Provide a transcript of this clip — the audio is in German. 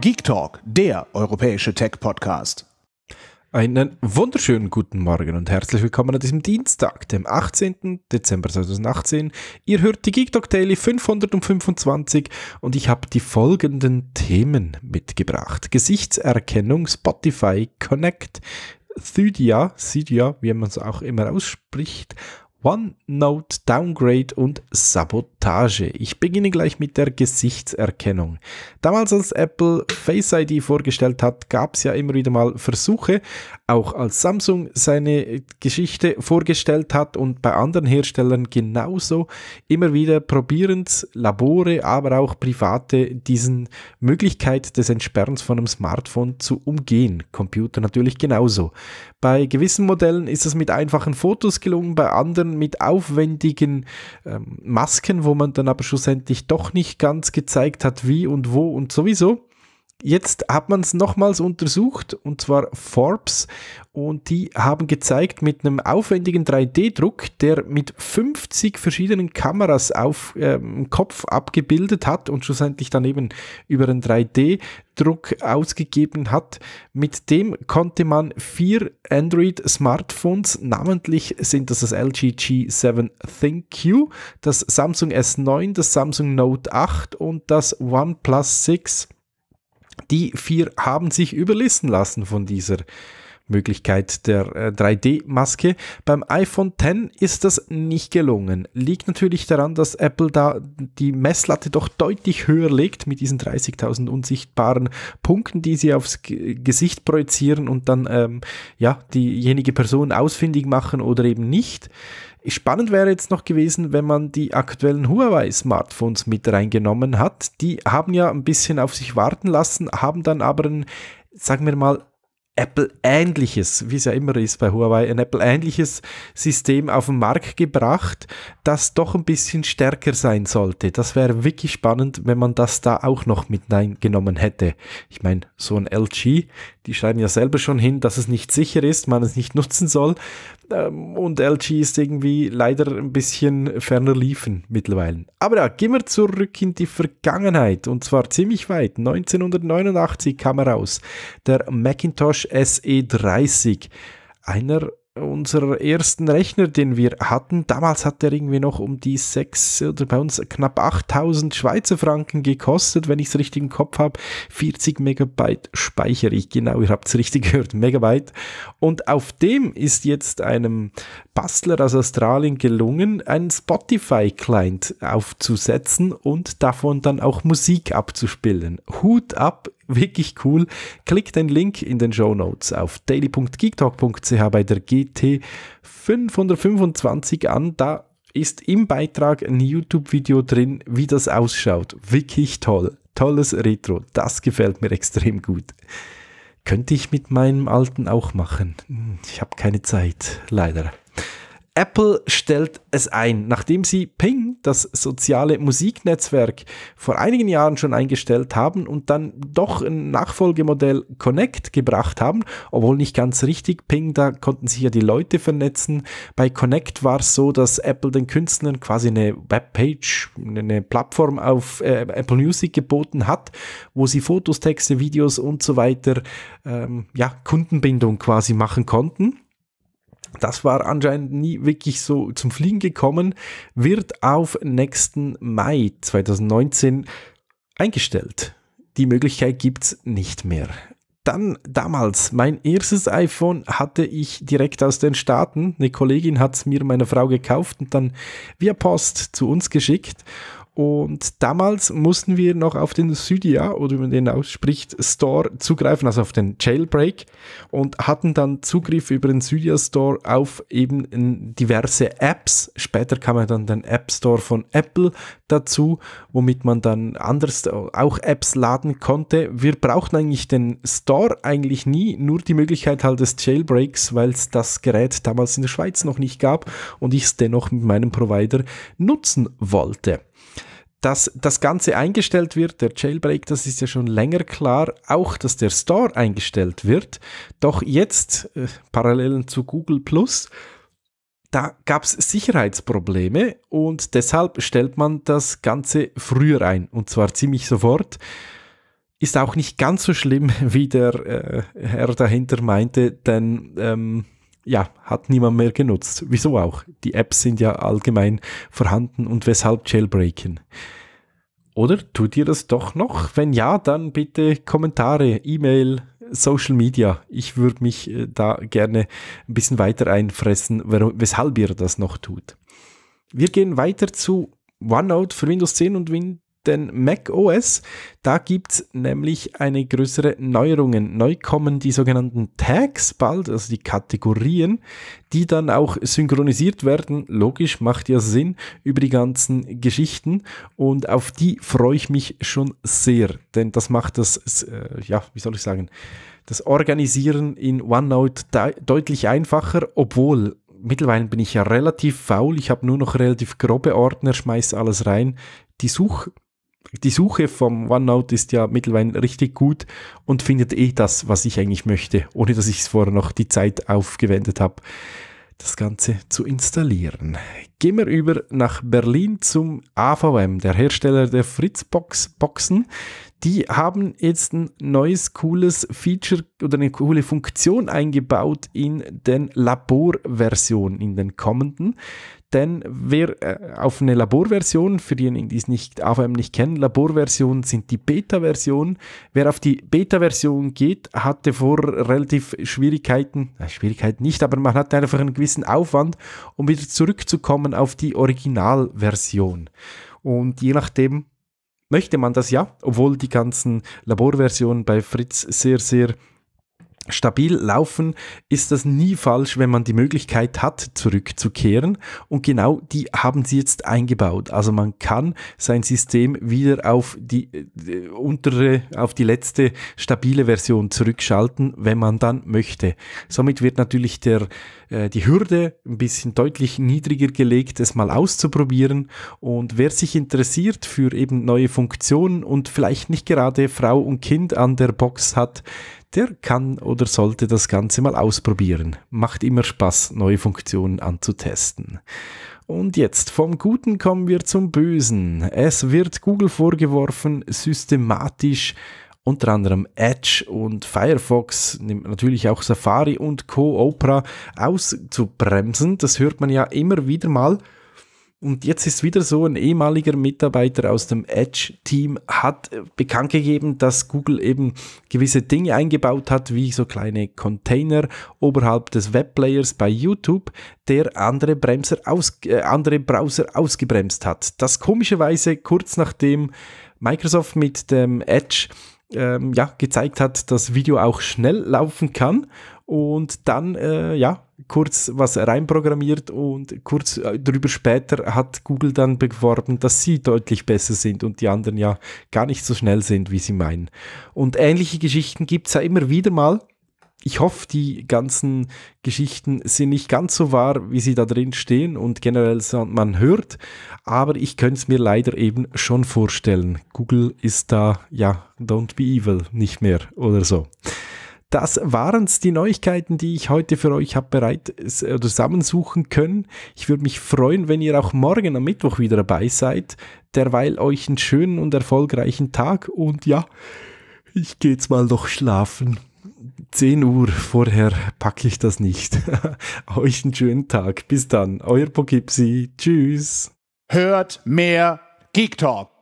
Geek Talk, der europäische Tech-Podcast. Einen wunderschönen guten Morgen und herzlich willkommen an diesem Dienstag, dem 18. Dezember 2018. Ihr hört die Geek Talk Daily 525 und ich habe die folgenden Themen mitgebracht. Gesichtserkennung, Spotify Connect, Cydia, Cydia, wie man es auch immer ausspricht, OneNote Downgrade und Sabotage. Ich beginne gleich mit der Gesichtserkennung. Damals, als Apple Face ID vorgestellt hat, gab es ja immer wieder mal Versuche. Auch als Samsung seine Geschichte vorgestellt hat und bei anderen Herstellern genauso immer wieder probierend Labore, aber auch Private diesen Möglichkeit des Entsperrens von einem Smartphone zu umgehen. Computer natürlich genauso. Bei gewissen Modellen ist es mit einfachen Fotos gelungen, bei anderen mit aufwendigen ähm, Masken, wo man dann aber schlussendlich doch nicht ganz gezeigt hat, wie und wo und sowieso. Jetzt hat man es nochmals untersucht, und zwar Forbes, und die haben gezeigt mit einem aufwendigen 3D-Druck, der mit 50 verschiedenen Kameras auf ähm, Kopf abgebildet hat und schlussendlich dann eben über einen 3D-Druck ausgegeben hat. Mit dem konnte man vier Android-Smartphones, namentlich sind das das LG G7 ThinQ, das Samsung S9, das Samsung Note 8 und das OnePlus 6 die vier haben sich überlisten lassen von dieser Möglichkeit der 3D-Maske. Äh, Beim iPhone X ist das nicht gelungen. Liegt natürlich daran, dass Apple da die Messlatte doch deutlich höher legt mit diesen 30.000 unsichtbaren Punkten, die sie aufs Gesicht projizieren und dann ähm, ja diejenige Person ausfindig machen oder eben nicht. Spannend wäre jetzt noch gewesen, wenn man die aktuellen Huawei-Smartphones mit reingenommen hat. Die haben ja ein bisschen auf sich warten lassen, haben dann aber einen, sagen wir mal, Apple-ähnliches, wie es ja immer ist bei Huawei, ein Apple-ähnliches System auf den Markt gebracht, das doch ein bisschen stärker sein sollte. Das wäre wirklich spannend, wenn man das da auch noch mit hineingenommen hätte. Ich meine, so ein LG, die schreiben ja selber schon hin, dass es nicht sicher ist, man es nicht nutzen soll. Ähm, und LG ist irgendwie leider ein bisschen ferner liefen mittlerweile. Aber ja, gehen wir zurück in die Vergangenheit und zwar ziemlich weit. 1989 kam heraus der Macintosh Bosch SE30. Einer unserer ersten Rechner, den wir hatten. Damals hat der irgendwie noch um die 6 oder bei uns knapp 8000 Schweizer Franken gekostet, wenn ich es richtig im Kopf habe. 40 Megabyte speichere ich, genau, ihr habt es richtig gehört, Megabyte. Und auf dem ist jetzt einem Bastler aus Australien gelungen, einen Spotify-Client aufzusetzen und davon dann auch Musik abzuspielen. Hut ab, wirklich cool. Klick den Link in den Show Notes auf daily.geektalk.ch bei der GT 525 an. Da ist im Beitrag ein YouTube-Video drin, wie das ausschaut. Wirklich toll. Tolles Retro. Das gefällt mir extrem gut. Könnte ich mit meinem alten auch machen. Hm, ich habe keine Zeit, leider. Apple stellt es ein, nachdem sie Ping, das soziale Musiknetzwerk, vor einigen Jahren schon eingestellt haben und dann doch ein Nachfolgemodell Connect gebracht haben, obwohl nicht ganz richtig. Ping, da konnten sich ja die Leute vernetzen. Bei Connect war es so, dass Apple den Künstlern quasi eine Webpage, eine Plattform auf äh, Apple Music geboten hat, wo sie Fotos, Texte, Videos und so weiter, ähm, ja, Kundenbindung quasi machen konnten. Das war anscheinend nie wirklich so zum Fliegen gekommen, wird auf nächsten Mai 2019 eingestellt. Die Möglichkeit gibt es nicht mehr. Dann damals, mein erstes iPhone hatte ich direkt aus den Staaten. Eine Kollegin hat es mir meiner Frau gekauft und dann via Post zu uns geschickt. Und damals mussten wir noch auf den Sydia oder wie man den ausspricht, Store zugreifen, also auf den Jailbreak und hatten dann Zugriff über den Sydia Store auf eben diverse Apps. Später kam ja dann den App Store von Apple dazu, womit man dann anders auch Apps laden konnte. Wir brauchten eigentlich den Store eigentlich nie, nur die Möglichkeit halt des Jailbreaks, weil es das Gerät damals in der Schweiz noch nicht gab und ich es dennoch mit meinem Provider nutzen wollte dass das Ganze eingestellt wird, der Jailbreak, das ist ja schon länger klar, auch dass der Store eingestellt wird. Doch jetzt, äh, Parallelen zu Google Plus, da gab es Sicherheitsprobleme und deshalb stellt man das Ganze früher ein und zwar ziemlich sofort. Ist auch nicht ganz so schlimm, wie der äh, Herr dahinter meinte, denn ähm, ja, hat niemand mehr genutzt. Wieso auch? Die Apps sind ja allgemein vorhanden und weshalb Jailbreaken? Oder tut ihr das doch noch? Wenn ja, dann bitte Kommentare, E-Mail, Social Media. Ich würde mich äh, da gerne ein bisschen weiter einfressen, weshalb ihr das noch tut. Wir gehen weiter zu OneNote für Windows 10 und Win den Mac OS. Da gibt es nämlich eine größere Neuerung. Neu kommen die sogenannten Tags bald, also die Kategorien, die dann auch synchronisiert werden. Logisch, macht ja Sinn über die ganzen Geschichten und auf die freue ich mich schon sehr, denn das macht das, äh, ja, wie soll ich sagen, das Organisieren in OneNote de deutlich einfacher, obwohl mittlerweile bin ich ja relativ faul. Ich habe nur noch relativ grobe Ordner, schmeiße alles rein. Die Such die Suche vom OneNote ist ja mittlerweile richtig gut und findet eh das, was ich eigentlich möchte, ohne dass ich es vorher noch die Zeit aufgewendet habe, das Ganze zu installieren. Gehen wir über nach Berlin zum AVM, der Hersteller der Fritzbox-Boxen die haben jetzt ein neues cooles Feature oder eine coole Funktion eingebaut in den Laborversionen, in den kommenden. Denn wer äh, auf eine Laborversion, für diejenigen, die es nicht AVM nicht kennen, Laborversionen sind die Beta-Versionen. Wer auf die Beta-Version geht, hatte vor relativ Schwierigkeiten, äh, Schwierigkeiten nicht, aber man hatte einfach einen gewissen Aufwand, um wieder zurückzukommen auf die Originalversion. Und je nachdem, möchte man das ja, obwohl die ganzen Laborversionen bei Fritz sehr, sehr stabil laufen, ist das nie falsch, wenn man die Möglichkeit hat, zurückzukehren. Und genau die haben sie jetzt eingebaut. Also man kann sein System wieder auf die, die äh, untere, auf die letzte stabile Version zurückschalten, wenn man dann möchte. Somit wird natürlich der, äh, die Hürde ein bisschen deutlich niedriger gelegt, es mal auszuprobieren. Und wer sich interessiert für eben neue Funktionen und vielleicht nicht gerade Frau und Kind an der Box hat, der kann oder sollte das Ganze mal ausprobieren. Macht immer Spaß, neue Funktionen anzutesten. Und jetzt vom Guten kommen wir zum Bösen. Es wird Google vorgeworfen, systematisch unter anderem Edge und Firefox, natürlich auch Safari und Co. Opera auszubremsen. Das hört man ja immer wieder mal. Und jetzt ist wieder so, ein ehemaliger Mitarbeiter aus dem Edge-Team hat äh, bekannt gegeben, dass Google eben gewisse Dinge eingebaut hat, wie so kleine Container oberhalb des Webplayers bei YouTube, der andere, Bremser aus, äh, andere Browser ausgebremst hat. Das komischerweise kurz nachdem Microsoft mit dem Edge ähm, ja, gezeigt hat, dass Video auch schnell laufen kann und dann äh, ja kurz was reinprogrammiert und kurz äh, darüber später hat Google dann beworben, dass sie deutlich besser sind und die anderen ja gar nicht so schnell sind, wie sie meinen. Und ähnliche Geschichten gibt es ja immer wieder mal ich hoffe, die ganzen Geschichten sind nicht ganz so wahr, wie sie da drin stehen und generell man hört, aber ich könnte es mir leider eben schon vorstellen. Google ist da, ja, don't be evil, nicht mehr oder so. Das waren es, die Neuigkeiten, die ich heute für euch habe bereit äh, zusammensuchen können. Ich würde mich freuen, wenn ihr auch morgen am Mittwoch wieder dabei seid. Derweil euch einen schönen und erfolgreichen Tag und ja, ich gehe jetzt mal noch schlafen. 10 Uhr vorher packe ich das nicht. Euch einen schönen Tag. Bis dann. Euer Poughkeepsie. Tschüss. Hört mehr Geek Talk.